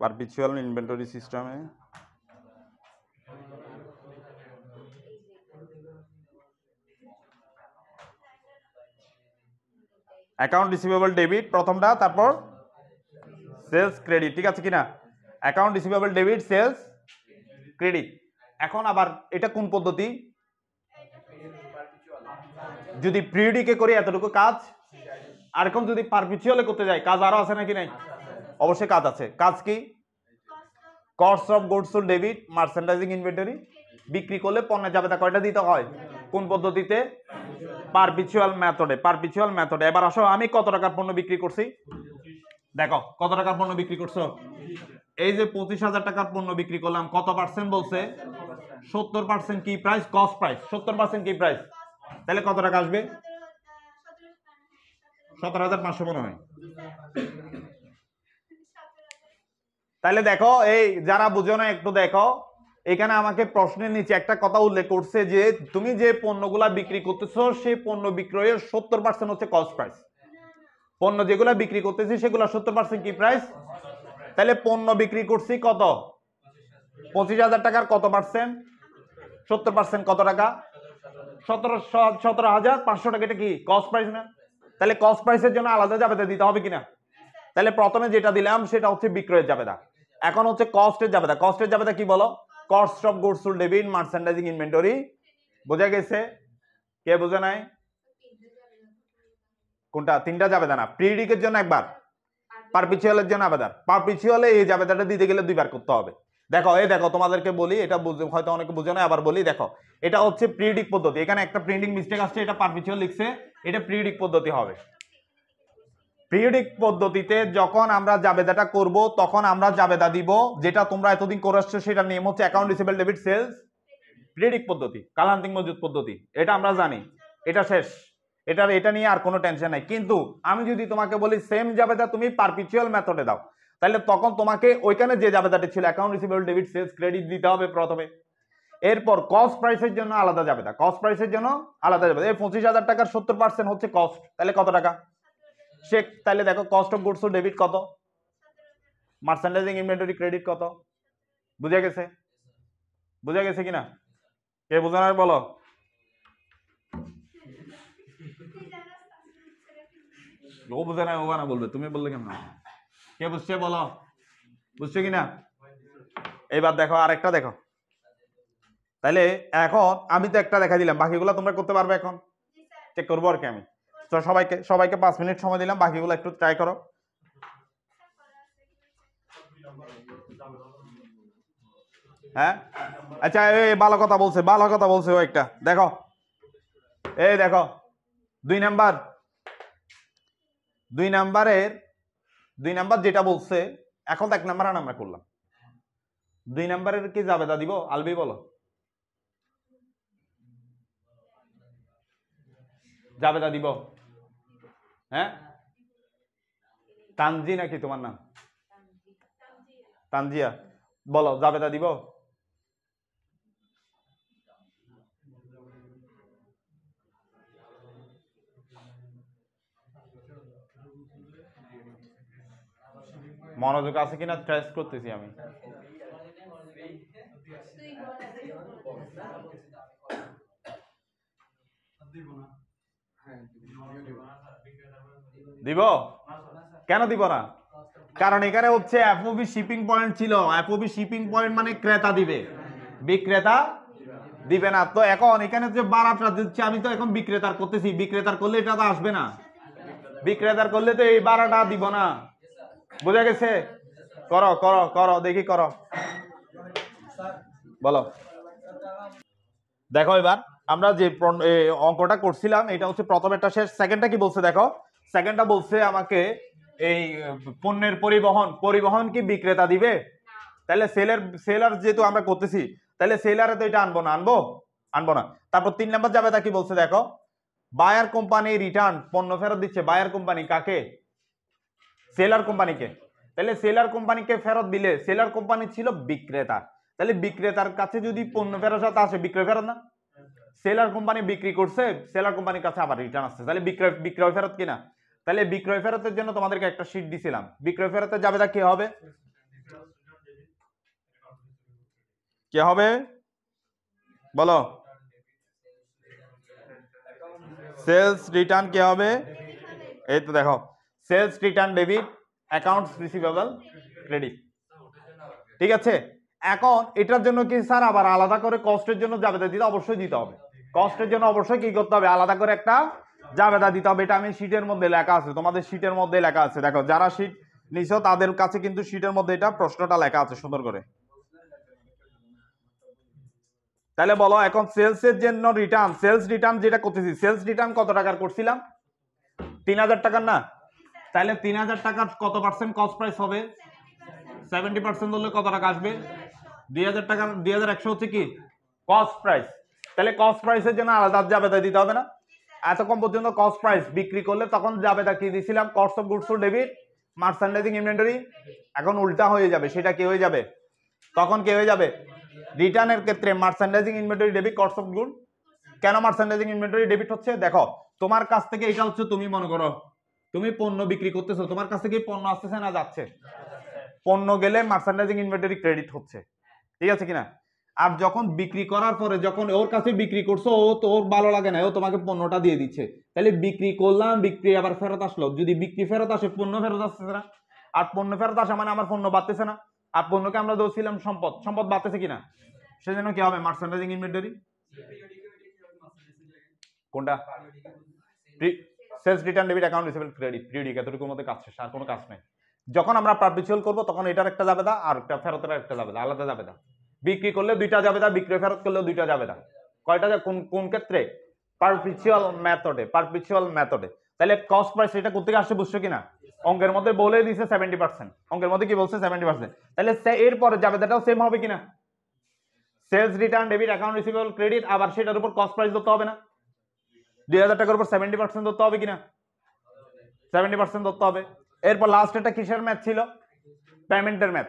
পারপিচুয়াল ইনভেন্টরি সিস্টেমে অ্যাকাউন্ট রিসিভেবল ডেবিট প্রথমটা তারপর সেলস ক্রেডিট ঠিক আছে কিনা account receivable debit sales credit এখন আবার এটা কোন পদ্ধতি যদি প্রিউডিকে করি এতটুকু কাজ আর এখন যদি পারপিচুয়ালে করতে যাই কাজ আরো আছে নাকি নাই অবশ্যই কাজ আছে কাজ কি cost of goods sold debit merchandising inventory বিক্রি করলে পণ্যের যাবে তা কয়টা দিতে হয় কোন পদ্ধতিতে পারপিচুয়াল মেথডে পারপিচুয়াল মেথডে এবার আসো আমি কত টাকার পণ্য বিক্রি করছি দেখো কত টাকার পণ্য বিক্রি করছো এই যে পঁচিশ হাজার টাকার পণ্য বিক্রি করলাম কত পার্সেন্ট বলছে সত্তর পার্সেন্ট কি প্রাইস কস্ট প্রাইস সত্তর পার্সেন্ট কি প্রাইস তাহলে কত টাকা আসবে সতেরো হাজার পাঁচশো মনে হয় তাহলে দেখো এই যারা বুঝো না একটু দেখো এখানে আমাকে প্রশ্নের নিচে একটা কথা উল্লেখ করছে যে তুমি যে পণ্যগুলা বিক্রি করতেছো সেই পণ্য বিক্রয়ের সত্তর পার্সেন্ট হচ্ছে কস্ট প্রাইস পণ্য যেগুলো বিক্রি করতেছি সেগুলো সত্তর পার্সেন্ট কি প্রাইস তাহলে পণ্য বিক্রি করছি কত পঁচিশ হাজার টাকার কত পার্সেন্ট সত্তর পার্সেন্ট কত টাকা সতেরোশো সতেরো হাজার পাঁচশো টাকা এটা কি কস্ট প্রাইস না তাহলে কস্ট প্রাইসের জন্য আলাদা জাবেদা দিতে হবে কিনা তাহলে প্রথমে যেটা দিলাম সেটা হচ্ছে বিক্রয়ের এখন হচ্ছে কস্টের কস্টের কি বলো কস্ট অফ বোঝা গেছে কে বোঝে নাই কোনটা তিনটা জন্য একবার জন্য আবেদন এই জাবেদাটা দিতে গেলে দুইবার করতে হবে দেখো এই দেখো তোমাদেরকে বলি এটা হয়তো অনেকে বুঝে না আবার বলি দেখো এটা হচ্ছে প্রিডিক পদ্ধতি এখানে একটা প্রিন্টিং মিস্টেক আসছে এটা পারপিচুয়াল লিখছে এটা প্রিডিক পদ্ধতি হবে প্রিডিক পদ্ধতিতে যখন আমরা জাবেদাটা করব তখন আমরা জাবেদা দিব যেটা তোমরা এতদিন করে আসছো সেটার নিয়ম হচ্ছে account receivable debit sales periodic পদ্ধতি কালান্তিক মজুদ পদ্ধতি এটা আমরা জানি এটা শেষ এটার এটা নিয়ে আর কোনো টেনশন নাই কিন্তু আমি যদি তোমাকে বলি সেম জাবেদা তুমি পারপিচুয়াল মেথডে দাও তাহলে তখন তোমাকে ওইখানে যে জাবেদাটি ছিল account receivable debit sales credit দিতে হবে প্রথমে এরপর কস্ট প্রাইসের জন্য আলাদা যাবে না কস্ট প্রাইসের জন্য আলাদা যাবে এই পঁচিশ হাজার টাকার সত্তর পার্সেন্ট হচ্ছে কস্ট তাহলে কত টাকা সে তাহলে দেখো কস্ট অফ গুডস ডেবিট কত মার্চেন্ডাইজিং ইনভেন্টরি ক্রেডিট কত বুঝে গেছে বুঝে গেছে কিনা কে বুঝে না বলো ও বুঝে না ও না বলবে তুমি বললে কেমন কে বুঝছে বলো বুঝছো কি না এবার দেখো আরেকটা দেখো তাহলে এখন আমি তো একটা দেখা দিলাম বাকিগুলো তোমরা করতে পারবে এখন চেক করবো আর কি আমি তো সবাইকে সবাইকে পাঁচ মিনিট সময় দিলাম বাকিগুলো একটু ট্রাই করো হ্যাঁ আচ্ছা এই ভালো কথা বলছে ভালো কথা বলছে ও একটা দেখো এই দেখো দুই নাম্বার দুই নাম্বারের দুই নাম্বার যেটা বলছে এখন তো এক নাম্বার আর আমরা করলাম দুই নাম্বারের কি জাবেদা দিব আলবি বলো জাবেদা দিব হ্যাঁ তানজি নাকি তোমার নাম তানজিয়া বলো জাবেদা দিব মনোযোগ আছে কিনা ট্রেস করতেছি আমি দিব কেন দিব না কারণ এখানে হচ্ছে এফওবি শিপিং পয়েন্ট ছিল এফওবি শিপিং পয়েন্ট মানে ক্রেতা দিবে বিক্রেতা দিবে না তো এখন এখানে যে বারাটা দিচ্ছে আমি তো এখন বিক্রেতার করতেছি বিক্রেতার করলে এটা তো আসবে না বিক্রেতার করলে তো এই বারাটা দিব না বুঝে গেছে করো করো করো দেখি করো বলো দেখো এবার আমরা যে অঙ্কটা করছিলাম এটা হচ্ছে প্রথম একটা শেষ সেকেন্ডটা কি বলছে দেখো সেকেন্ডটা বলছে আমাকে এই পণ্যের পরিবহন পরিবহন কি বিক্রেতা দিবে তাহলে সেলের সেলার যেহেতু আমরা করতেছি তাহলে সেলারে তো এটা আনবো না আনবো আনবো না তারপর তিন নম্বর যাবে তা কি বলছে দেখো বায়ার কোম্পানি রিটার্ন পণ্য ফেরত দিচ্ছে বায়ার কোম্পানি কাকে সেলার কোম্পানিকে তাহলে সেলার কোম্পানিকে ফেরত দিলে সেলার কোম্পানি ছিল বিক্রেতা তাহলে বিক্রেতার কাছে যদি পণ্য ফেরত আসে বিক্রয় ফেরত না সেলার কোম্পানি বিক্রি করছে সেলার কোম্পানির কাছে আবার রিটার্ন আসছে তাহলে বিক্রয় বিক্রয় ফেরত কিনা তাহলে বিক্রয় ফেরতের জন্য তোমাদেরকে একটা সিট দিছিলাম বিক্রয় ফেরতে যাবে তা কে হবে কে হবে বলো সেলস রিটার্ন কে হবে এই তো দেখো sales return debit accounts receivable credit ঠিক আছে এখন এটার জন্য কি স্যার আবার আলাদা করে কস্টের জন্য জাবেদা দিতে অবশ্যই দিতে হবে কস্টের জন্য অবশ্যই কি করতে হবে আলাদা করে একটা জাবেদা দিতে হবে এটা আমি শীটের মধ্যে লেখা আছে তোমাদের শীটের মধ্যে লেখা আছে দেখো যারা শীট নিছ তাদের কাছে কিন্তু শীটের মধ্যে এটা প্রশ্নটা লেখা আছে সুন্দর করে তাহলে বলো এখন সেলস এর জন্য রিটার্ন সেলস রিটার্ন যেটা করতেছি সেলস রিটার্ন কত টাকার করছিলাম তিন হাজার টাকার না তাহলে তিন হাজার টাকার কত পার্সেন্ট কস্ট প্রাইস হবে সেভেন্টি পার্সেন্ট ধরলে কত টাকা আসবে দুই হাজার টাকা দুই হাজার একশো হচ্ছে কি কস্ট প্রাইস তাহলে কস্ট প্রাইসের জন্য আলাদা তাই দিতে হবে না এতক্ষণ পর্যন্ত কস্ট প্রাইস বিক্রি করলে তখন তা কি দিয়েছিলাম cost of goods debit merchandising inventory এখন উল্টা হয়ে যাবে সেটা কি হয়ে যাবে তখন কি হয়ে যাবে রিটার্নের ক্ষেত্রে merchandising inventory debit cost of good কেন মার্চেন্ডাইজিং ইনভেন্টরি ডেবিট হচ্ছে দেখো তোমার কাছ থেকে এটা হচ্ছে তুমি মনে করো তুমি পণ্য বিক্রি করতেছো তোমার কাছে কি পণ্য আসতেছে না যাচ্ছে পণ্য গেলে মার্চেন্ডাইজিং ইনভেন্টরি ক্রেডিট হচ্ছে ঠিক আছে কিনা আর যখন বিক্রি করার পরে যখন ওর কাছে বিক্রি করছো ও তোর ভালো লাগে না ও তোমাকে পণ্যটা দিয়ে দিচ্ছে তাহলে বিক্রি করলাম বিক্রি আবার ফেরত আসলো যদি বিক্রি ফেরত আসে পণ্য ফেরত আসতেছে না আর পণ্য ফেরত আসা মানে আমার পণ্য বাড়তেছে না আর পণ্যকে আমরা দৌড়ছিলাম সম্পদ সম্পদ বাড়তেছে কিনা সেজন্য কি হবে মার্চেন্ডাইজিং ইনভেন্টরি কোনটা sales return debit account receivable credit periodic এতটুকুর মধ্যে কাজ শেষ আর কোনো কাজ নেই যখন আমরা পারপিচুয়াল করবো তখন এটার একটা যাবে দা আর একটা ফেরতের একটা যাবে আলাদা যাবে দা বিক্রি করলে দুইটা যাবে দা বিক্রি ফেরত করলে দুইটা যাবে দা কয়টা কোন কোন ক্ষেত্রে পারপিচুয়াল মেথডে পারপিচুয়াল মেথডে তাহলে কস্ট প্রাইস এটা কোথেকে আসছে বুঝছো কিনা অঙ্কের মধ্যে বলে দিছে সেভেন্টি পার্সেন্ট অঙ্কের মধ্যে কি বলছে সেভেন্টি পার্সেন্ট তাহলে এরপরে যাবে দাটাও সেম হবে কিনা sales return debit account receivable credit আবার সেটার উপর কস্ট প্রাইস ধরতে হবে না দুই হাজার টাকার উপর সেভেন্টি পার্সেন্ট ধরতে হবে কিনা সেভেন্টি পার্সেন্ট ধরতে হবে এরপর লাস্ট একটা কিসের ম্যাথ ছিল পেমেন্টের ম্যাথ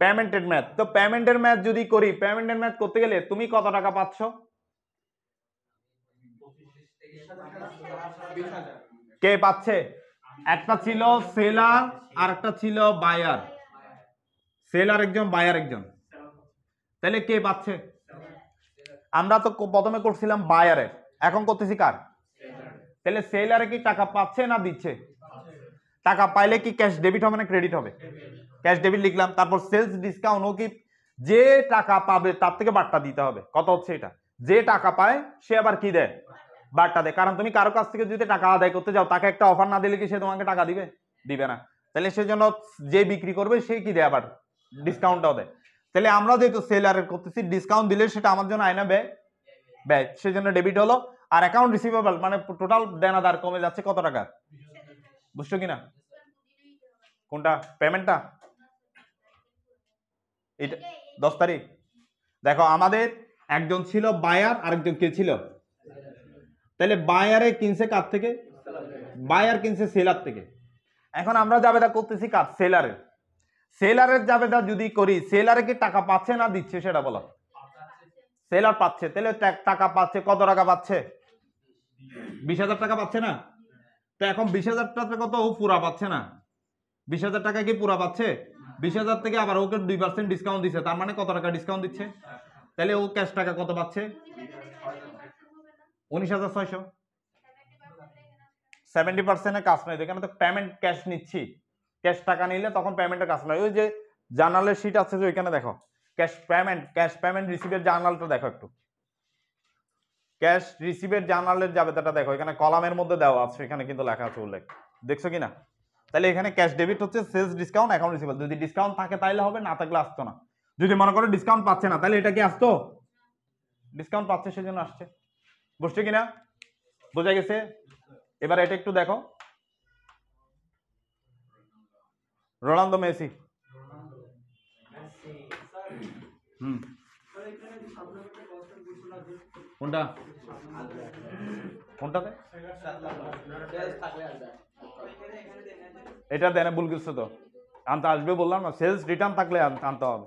পেমেন্টের ম্যাথ তো পেমেন্টের ম্যাথ যদি করি পেমেন্টের ম্যাথ করতে গেলে তুমি কত টাকা পাচ্ছ কে পাচ্ছে একটা ছিল সেলার আর একটা ছিল বায়ার সেলার একজন বায়ার একজন তাহলে কে পাচ্ছে আমরা তো প্রথমে করছিলাম বায়ারের এখন করতেছি কার তাহলে সেলারে কি টাকা পাচ্ছে না দিচ্ছে টাকা পাইলে কি ক্যাশ ডেবিট হবে না ক্রেডিট হবে ক্যাশ ডেবিট লিখলাম তারপর সেলস ডিসকাউন্টও কি যে টাকা পাবে তার থেকে বার্তা দিতে হবে কত হচ্ছে এটা যে টাকা পায় সে আবার কি দেয় বার্তা দেয় কারণ তুমি কারো কাছ থেকে যদি টাকা আদায় করতে যাও তাকে একটা অফার না দিলে কি সে তোমাকে টাকা দিবে দিবে না তাহলে সেজন্য যে বিক্রি করবে সে কি দেয় আবার ডিসকাউন্টটাও দেয় তাহলে আমরা যেহেতু সেলারের করতেছি ডিসকাউন্ট দিলে সেটা আমার জন্য আয়না ব্যয় ব্যয় সেজন্য ডেবিট হলো আর অ্যাকাউন্ট রিসিভেবল মানে টোটাল দেনাদার কমে যাচ্ছে কত টাকা বুঝছো কিনা কোনটা পেমেন্টটা এটা দশ তারিখ দেখো আমাদের একজন ছিল বায়ার আরেকজন কে ছিল তাহলে বায়ারে কিনছে কার থেকে বায়ার কিনছে সেলার থেকে এখন আমরা জাবেদা করতেছি কার সেলারে সেলারের জাবেদা যদি করি সেলারে কি টাকা পাচ্ছে না দিচ্ছে সেটা বলো সেলার পাচ্ছে তাহলে টাকা পাচ্ছে কত টাকা পাচ্ছে বিশ হাজার টাকা পাচ্ছে না তো এখন বিশ হাজার টাকা কত ও পুরা পাচ্ছে না বিশ হাজার টাকা কি পুরা পাচ্ছে বিশ হাজার থেকে আবার ওকে দুই পার্সেন্ট ডিসকাউন্ট দিচ্ছে তার মানে কত টাকা ডিসকাউন্ট দিচ্ছে তাহলে ও ক্যাশ টাকা কত পাচ্ছে উনিশ হাজার ছয়শো সেভেন্টি পার্সেন্টের কাজ নাই এখানে তো পেমেন্ট ক্যাশ নিচ্ছি ক্যাশ টাকা নিলে তখন পেমেন্টের কাজ নয় ওই যে জার্নালের শিট আছে যে ওইখানে দেখো ক্যাশ পেমেন্ট ক্যাশ পেমেন্ট রিসিভের জার্নালটা দেখো একটু ক্যাশ রিসিভের জার্নালের যাবে তাটা দেখো এখানে কলামের মধ্যে দেওয়া আছে এখানে কিন্তু লেখা আছে উল্লেখ দেখছো কিনা তাহলে এখানে ক্যাশ ডেবিট হচ্ছে সেলস ডিসকাউন্ট অ্যাকাউন্ট রিসিভেল যদি ডিসকাউন্ট থাকে তাহলে হবে না থাকলে আসতো না যদি মনে করো ডিসকাউন্ট পাচ্ছে না তাহলে এটা কি আসতো ডিসকাউন্ট পাচ্ছে সেজন্য আসছে বুঝছো কিনা বোঝা গেছে এবার এটা একটু দেখো রোনালদো মেসি হুম কোনটা কোনটাতে এটা দেনে ভুল কিছু তো আনতে আসবে বললাম না সেলস রিটার্ন থাকলে আনতে হবে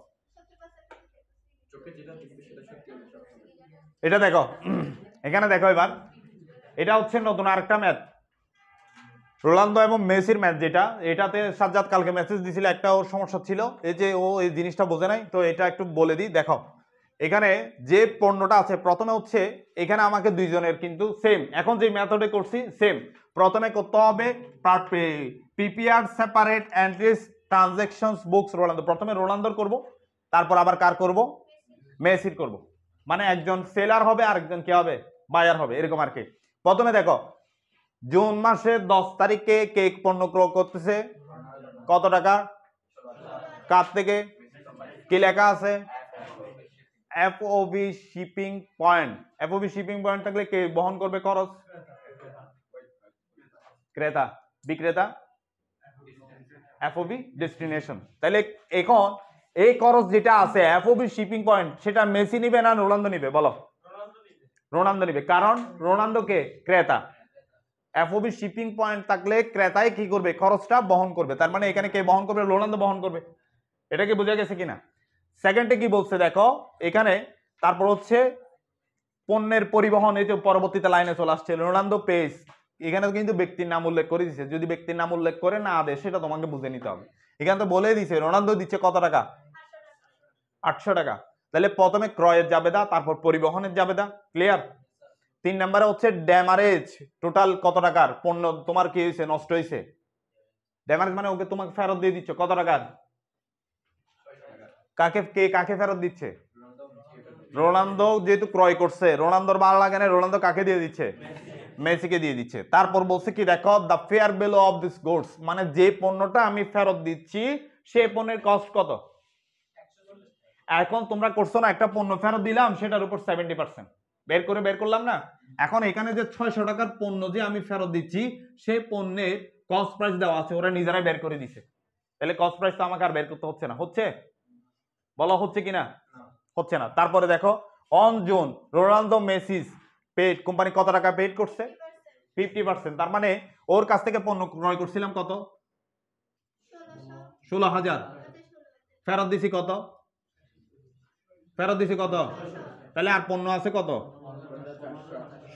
এটা দেখো এখানে দেখো এবার এটা হচ্ছে নতুন আরেকটা ম্যাথ রোনালদো এবং মেসির ম্যাচ যেটা এটাতে সাজ্জাদ কালকে মেসেজ দিছিল একটা ওর সমস্যা ছিল এই যে ও এই জিনিসটা বোঝে নাই তো এটা একটু বলে দিই দেখো এখানে যে পণ্যটা আছে প্রথমে হচ্ছে এখানে আমাকে দুইজনের কিন্তু সেম এখন যে মেথডে করছি সেম প্রথমে করতে হবে PPR separate entries transactions books Ronaldo প্রথমে রোনালদোর করব তারপর আবার কার করব মেসির করব মানে একজন সেলার হবে আর একজন কে হবে বায়ার হবে এরকম আর কি প্রথমে দেখো জুন মাসের দশ তারিখে কেক পণ্য ক্রয় করতেছে কত টাকা কার থেকে কি লেখা আছে FOB shipping point FOB shipping point থাকলে কে বহন করবে খরচ ক্রেতা বিক্রেতা এফওবি ডেস্টিনেশন তাহলে এখন এই খরচ যেটা আছে এফওবি শিপিং পয়েন্ট সেটা মেসি নিবে না রোনাল্ডো নিবে বলো রোনাল্ডো নিবে কারণ রোনাল্ডো কে ক্রেতা এফওবি শিপিং পয়েন্ট থাকলে ক্রেতায় কি করবে খরচটা বহন করবে তার মানে এখানে কে বহন করবে লোনান্দ বহন করবে এটা কি বোঝা গেছে কিনা সেকেন্ডে কি বলছে দেখো এখানে তারপর হচ্ছে পণ্যের পরিবহন এই যে পরবর্তীতে লাইনে চলে আসছে লোনান্দ পেজ এখানে কিন্তু ব্যক্তির নাম উল্লেখ করে দিচ্ছে যদি ব্যক্তির নাম উল্লেখ করে না আদে সেটা তোমাকে বুঝে নিতে হবে এখানে তো বলে দিছে রোনান্দ দিচ্ছে কত টাকা আটশো টাকা তাহলে প্রথমে ক্রয়ের যাবে দা তারপর পরিবহনের যাবে দা ক্লিয়ার তিন নাম্বারে হচ্ছে ড্যামারেজ টোটাল কত টাকার পণ্য তোমার কি হয়েছে নষ্ট হয়েছে ড্যামারেজ মানে ওকে তোমাকে ফেরত দিয়ে দিচ্ছ কত টাকার কাকে কে কাকে ফেরত দিচ্ছে রোনালদো যেহেতু ক্রয় করছে রোনালদোর ভালো লাগে না রোনালদো কাকে দিয়ে দিচ্ছে মেসিকে দিয়ে দিচ্ছে তারপর বলছে কি দেখো the fair value of this goods মানে যে পণ্যটা আমি ফেরত দিচ্ছি সেই পণ্যের কস্ট কত এখন তোমরা করছো না একটা পণ্য ফেরত দিলাম সেটার উপর সেভেন্টি পার্সেন্ট বের করে বের করলাম না এখন এখানে যে ছয়শো টাকার পণ্য যে আমি ফেরত দিচ্ছি সেই পণ্যের কস্ট প্রাইস দেওয়া আছে ওরা নিজেরাই বের করে দিছে তাহলে কস্ট প্রাইস তো আমাকে আর বের করতে হচ্ছে না হচ্ছে বলা হচ্ছে কিনা হচ্ছে না তারপরে দেখো on June Ronaldo Messi's paid company কত টাকা পেড করছে ফিফটি পার্সেন্ট তার মানে ওর কাছ থেকে পণ্য ক্রয় করছিলাম কত ষোলো হাজার ফেরত দিছি কত ফেরত দিছি কত তাহলে আর পণ্য আছে কত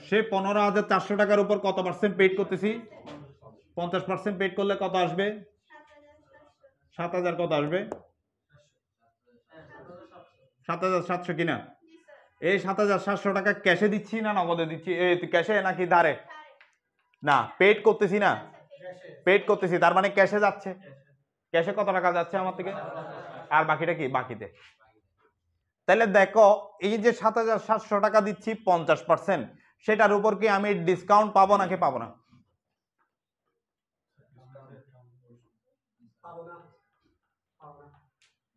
সে পনেরো হাজার চারশো টাকার উপর কত পার্সেন্ট পেড করতেছি পঞ্চাশ পার্সেন্ট পেড করলে কত আসবে সাত হাজার কত আসবে সাত হাজার সাতশো কিনা এই সাত হাজার সাতশো টাকা ক্যাশে দিচ্ছি না নগদে দিচ্ছি ক্যাশে নাকি ধারে না পেড করতেছি না পেড করতেছি তার মানে ক্যাশে যাচ্ছে ক্যাশে কত টাকা যাচ্ছে আমার থেকে আর বাকিটা কি বাকিতে তাহলে দেখো এই যে সাত হাজার সাতশো টাকা দিচ্ছি পঞ্চাশ পার্সেন্ট সেটার উপর কি আমি ডিসকাউন্ট পাবো নাকি পাবো না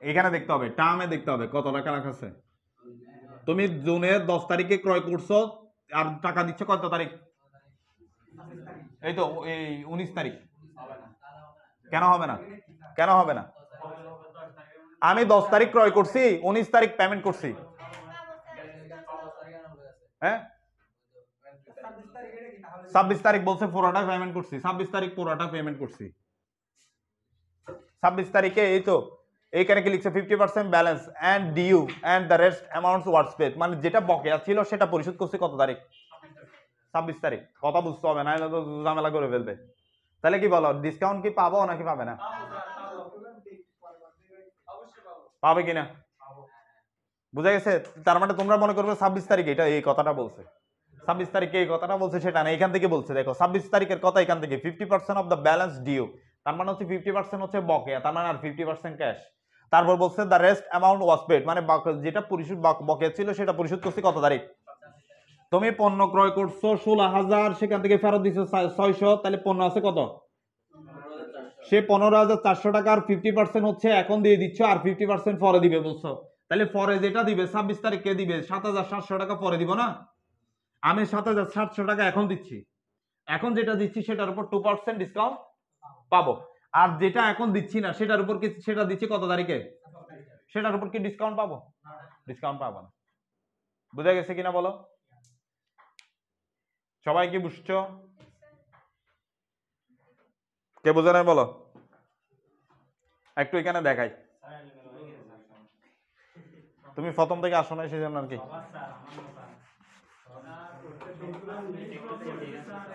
এখানে দেখতে হবে টার্মে দেখতে হবে কত টাকা রাখা আছে তুমি জুনে দশ তারিখে ক্রয় করছো আর টাকা দিচ্ছে কত তারিখ এই তো এই উনিশ তারিখ কেন হবে না কেন হবে না আমি দশ তারিখ ক্রয় করছি উনিশ তারিখ পেমেন্ট করছি হ্যাঁ ছাব্বিশ তারিখ বলছে পুরোটা পেমেন্ট করছি ছাব্বিশ তারিখ পুরোটা পেমেন্ট করছি ছাব্বিশ তারিখে এই তো এইখানে কি লিখছে fifty percent balance and due and the rest amounts words paid মানে যেটা বকেয়া ছিল সেটা পরিশোধ করছি কত তারিখ ছাব্বিশ তারিখ কথা বুঝতে হবে না তো ঝামেলা করে ফেলবে তাহলে কি বলো ডিসকাউন্ট কি পাবো নাকি পাবে না পাবে কিনা বুঝা গেছে তার মানে তোমরা মনে করবে ছাব্বিশ তারিখ এটা এই কথাটা বলছে ছাব্বিশ তারিখে এই কথাটা বলছে সেটা না এখান থেকে বলছে দেখো ছাব্বিশ তারিখের কথা এখান থেকে fifty percent of the balance due তার মানে হচ্ছে ফিফটি পার্সেন্ট হচ্ছে বকে তার মানে আর ফিফটি পার্সেন্ট ক্যাশ তারপর বলছে the rest amount was paid মানে যেটা পরিশোধ বকে ছিল সেটা পরিশোধ করছে কত তারিখ তুমি পণ্য ক্রয় করছো ষোলো হাজার সেখান থেকে ফেরত দিচ্ছ ছয়শো তাহলে পণ্য আছে কত সে পনেরো হাজার চারশো টাকার ফিফটি পার্সেন্ট হচ্ছে এখন দিয়ে দিচ্ছ আর ফিফটি পার্সেন্ট পরে দিবে বলছো তাহলে পরে যেটা দিবে ছাব্বিশ তারিখে দিবে সাত হাজার সাতশো টাকা পরে দিব না আমি সাত হাজার সাতশো টাকা এখন দিচ্ছি এখন যেটা দিচ্ছি সেটার উপর টু পার্সেন্ট ডিসকাউন্ট পাবো আর যেটা এখন দিচ্ছি না সেটার উপর কি সেটা দিচ্ছি কত তারিখে সেটার উপর কি ডিসকাউন্ট পাবো ডিসকাউন্ট পাবো না বুঝা গেছে কিনা বলো সবাই কি বুঝছো কে বোঝে নাই বলো একটু এখানে দেখাই তুমি প্রথম থেকে আসো নাই সেজন্য আর কি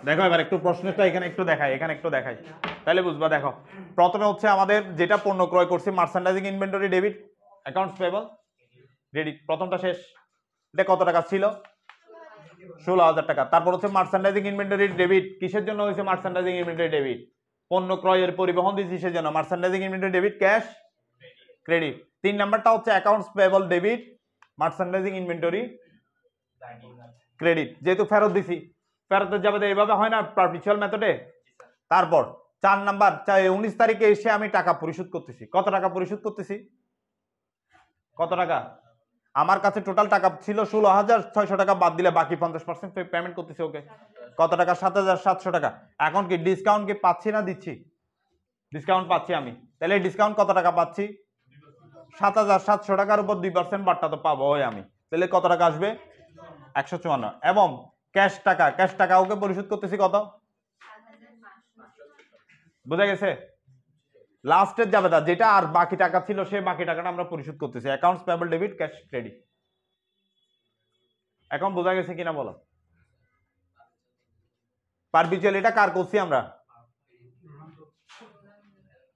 দেখো এবার একটু প্রশ্নটা এখানে একটু দেখাই এখানে একটু দেখাই তাহলে বুঝবা দেখো প্রথমে হচ্ছে আমাদের যেটা পণ্য ক্রয় করছি merchandising inventory debit accounts payable ডেডিট প্রথমটা শেষ এটা কত টাকা ছিল ষোলো হাজার টাকা তারপর হচ্ছে মার্চেন্ডাইজিং ইনভেন্টরি ডেবিট কিসের জন্য হয়েছে মার্চেন্ডাইজিং ইনভেন্টরি ডেবিট পণ্য ক্রয়ের পরিবহন দিচ্ছি সেজন্য merchandising inventory debit cash credit তিন নাম্বারটা হচ্ছে accounts payable debit merchandising inventory credit যেহেতু ফেরত দিছি ফেরতের যাবে এইভাবে হয় না পারপিচুয়াল মেথডে তারপর চার নাম্বার উনিশ তারিখে এসে আমি টাকা পরিশোধ করতেছি কত টাকা পরিশোধ করতেছি কত টাকা আমার কাছে টোটাল টাকা ছিল ষোলো হাজার ছয়শো টাকা বাদ দিলে বাকি পঞ্চাশ পার্সেন্ট পেমেন্ট করতেছি ওকে কত টাকা সাত হাজার সাতশো টাকা এখন কি ডিসকাউন্ট কি পাচ্ছি না দিচ্ছি ডিসকাউন্ট পাচ্ছি আমি তাহলে ডিসকাউন্ট কত টাকা পাচ্ছি সাত হাজার সাতশো টাকার উপর দুই পার্সেন্ট বাট্টা তো ওই আমি তাহলে কত টাকা আসবে একশো চুয়ান্ন এবং ক্যাশ টাকা ক্যাশ টাকা ওকে পরিশোধ করতেছি কত বোঝা গেছে লাস্টের যাবে দা যেটা আর বাকি টাকা ছিল সেই বাকি টাকাটা আমরা পরিশোধ করতেছি accounts payable debit cash credit এখন বোঝা গেছে কিনা বলো পারপিচুয়াল এটা কার করছি আমরা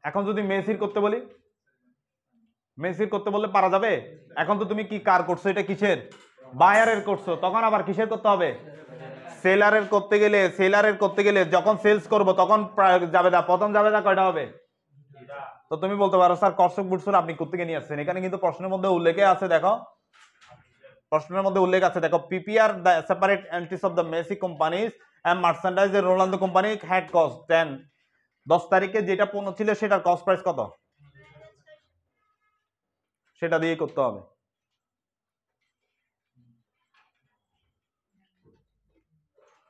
এখন যদি মেসির করতে বলি মেসির করতে বললে পারা যাবে এখন তো তুমি কি কার করছো এটা কিসের বায়ারের করছো তখন আবার কিসের করতে হবে সেলারের করতে গেলে সেলারের করতে গেলে যখন সেলস করব তখন যাবে দা প্রথম যাবে দা কয়টা হবে তো তুমি বলতে পারো স্যার কর্ষক বুটসুর আপনি কোথেকে নিয়ে আসছেন এখানে কিন্তু প্রশ্নের মধ্যে উল্লেখে আছে দেখো প্রশ্নের মধ্যে উল্লেখ আছে দেখো PPR the separate entries of the Messi companies and merchandise Ronaldo company had cost then দশ তারিখে যেটা পণ্য ছিল সেটার কস্ট প্রাইস কত সেটা দিয়ে করতে হবে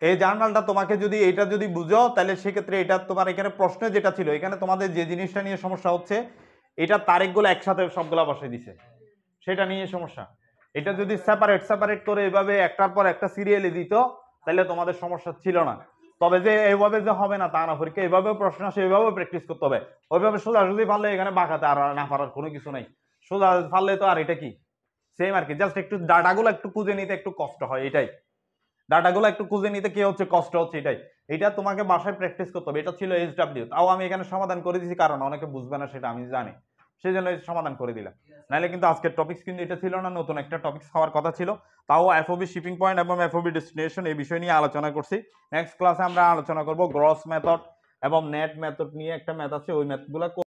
এই জার্নালটা তোমাকে যদি এটা যদি বুঝো তাহলে সেক্ষেত্রে এটা তোমার এখানে প্রশ্ন যেটা ছিল এখানে তোমাদের যে জিনিসটা নিয়ে সমস্যা হচ্ছে এটা তারিখগুলো একসাথে সবগুলা বসে দিছে সেটা নিয়ে সমস্যা এটা যদি সেপারেট সেপারেট করে এভাবে একটার পর একটা সিরিয়ালে দিত তাহলে তোমাদের সমস্যা ছিল না তবে যে এইভাবে যে হবে না তা না পরীক্ষা এইভাবে প্রশ্ন আসে এইভাবে প্র্যাকটিস করতে হবে ওইভাবে সোজাসুজি পারলে এখানে বাঁকাতে আর না পারার কোনো কিছু নাই সোজা পারলে তো আর এটা কি সেম আর কি জাস্ট একটু ডাটাগুলো একটু খুঁজে নিতে একটু কষ্ট হয় এটাই ডাটাগুলো একটু খুঁজে নিতে কে হচ্ছে কষ্ট হচ্ছে এটাই এটা তোমাকে বাসায় প্র্যাকটিস করতে হবে এটা ছিল এইচ ডাব্লিউ তাও আমি এখানে সমাধান করে দিয়েছি কারণ অনেকে বুঝবে না সেটা আমি জানি সেই জন্য সমাধান করে দিলাম নাহলে কিন্তু আজকের টপিক্স কিন্তু এটা ছিল না নতুন একটা টপিক্স হওয়ার কথা ছিল তাও এফওবি শিপিং পয়েন্ট এবং এফওবি ডেস্টিনেশন এই বিষয় নিয়ে আলোচনা করছি নেক্সট ক্লাসে আমরা আলোচনা করব গ্রস মেথড এবং নেট মেথড নিয়ে একটা ম্যাথ আছে ওই ম্যাথগুলো